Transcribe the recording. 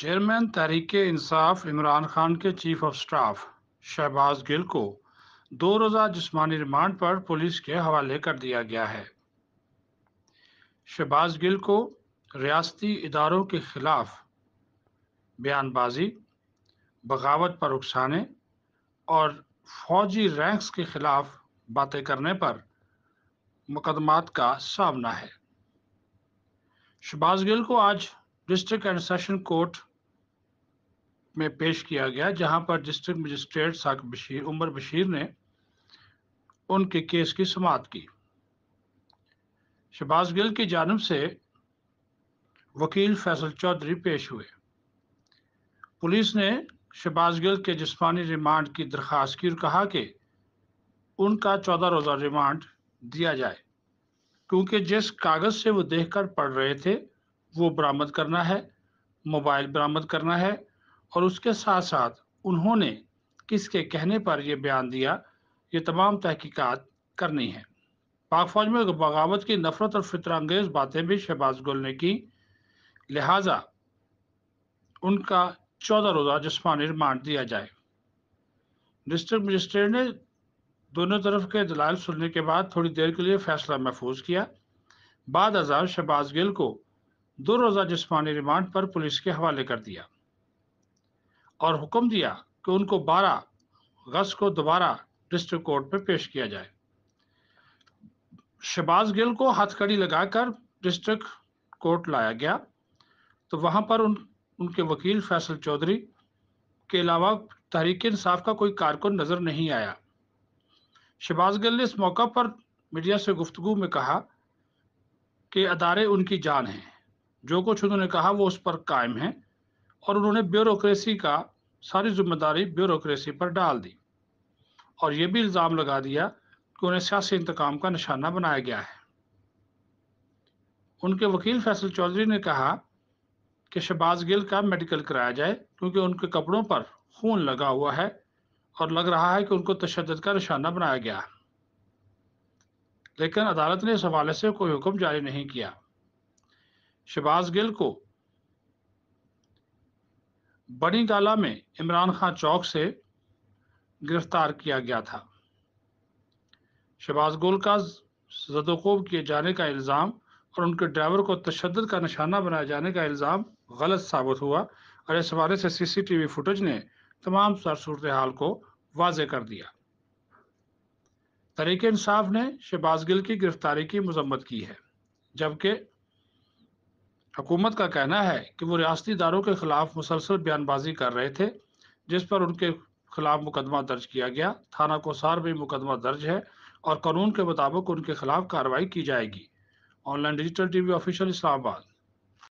chairman Tehreek Insaf Imran Khan के chief of staff Shahbaz Gill को दो रोज़ा जिसमानी रिमांड पर पुलिस के हवाले कर दिया गया है शहबाज गिल को रियाती इदारों के खिलाफ बयानबाजी बगावत पर उकसाने और फौजी रैंक्स के खिलाफ बातें करने पर मुकदमात का सामना है शहबाज गिल को आज डिस्ट्रिक्ट एंड सेशन कोर्ट में पेश किया गया जहां पर डिस्ट्रिक्ट मजिस्ट्रेट साक बशीर उमर बशीर ने उनके केस की समात की शहबाज गिल की जानब से वकील फैसल चौधरी पेश हुए पुलिस ने शहबाज गिल के जिस्मानी रिमांड की दरख्वास्त की और कहा कि उनका चौदह रोज़ा रिमांड दिया जाए क्योंकि जिस कागज़ से वो देखकर पढ़ रहे थे वो बरामद करना है मोबाइल बरामद करना है और उसके साथ साथ उन्होंने किसके कहने पर यह बयान दिया ये तमाम तहकीकात करनी है पाक फौज में बगावत की नफरत और फितरंगेज बातें भी शहबाज गुल ने की लिहाजा उनका चौदह रोज़ा जिसमानी रिमांड दिया जाए डिस्ट्रिक्ट मजिस्ट्रेट ने दोनों तरफ के दलाल सुनने के बाद थोड़ी देर के लिए फैसला महफूज किया बाद आज़ाद शहबाज गिल को दो रोज़ा जिसमानी रिमांड पर पुलिस के हवाले कर दिया और हुक्म दिया कि उनको 12 अगस्त को दोबारा डिस्ट्रिक्ट कोर्ट में पेश किया जाए शहबाज गिल को हथकड़ी लगाकर डिस्ट्रिक्ट कोर्ट लाया गया तो वहाँ पर उन उनके वकील फैसल चौधरी के अलावा तहरीक इंसाफ का कोई कारकुन नज़र नहीं आया शहबाज गिल ने इस मौका पर मीडिया से गुफ्तु में कहा कि अदारे उनकी जान हैं जो कुछ उन्होंने कहा वो उस पर कायम हैं और उन्होंने ब्यूरोक्रेसी का सारी जिम्मेदारी ब्यूरोक्रेसी पर डाल दी और यह भी इल्ज़ाम लगा दिया कि उन्हें सियासी इंतकाम का निशाना बनाया गया है उनके वकील फैसल चौधरी ने कहा कि शहबाज गिल का मेडिकल कराया जाए क्योंकि उनके कपड़ों पर खून लगा हुआ है और लग रहा है कि उनको तशद का निशाना बनाया गया है लेकिन अदालत ने इस हवाले से कोई हुक्म जारी नहीं किया शहबाज गिल को बड़ी गाला में इमरान खान चौक से गिरफ्तार किया गया था शहबाज गोल का जदोकोब किए जाने का इल्ज़ाम और उनके ड्राइवर को तशद का निशाना बनाए जाने का इल्ज़ाम गलत साबित हुआ और इस हवाले से सीसीटीवी फुटेज ने तमाम सर सूरत हाल को वाज कर दिया तरीके इंसाफ ने शहबाज गिल की गिरफ्तारी की मजम्मत की है जबकि हुकूमत का कहना है कि वो रियासती इदारों के खिलाफ मुसलसल बयानबाजी कर रहे थे जिस पर उनके खिलाफ मुकदमा दर्ज किया गया थाना कोसार में मुकदमा दर्ज है और कानून के मुताबिक उनके खिलाफ कार्रवाई की जाएगी online digital TV official Islamabad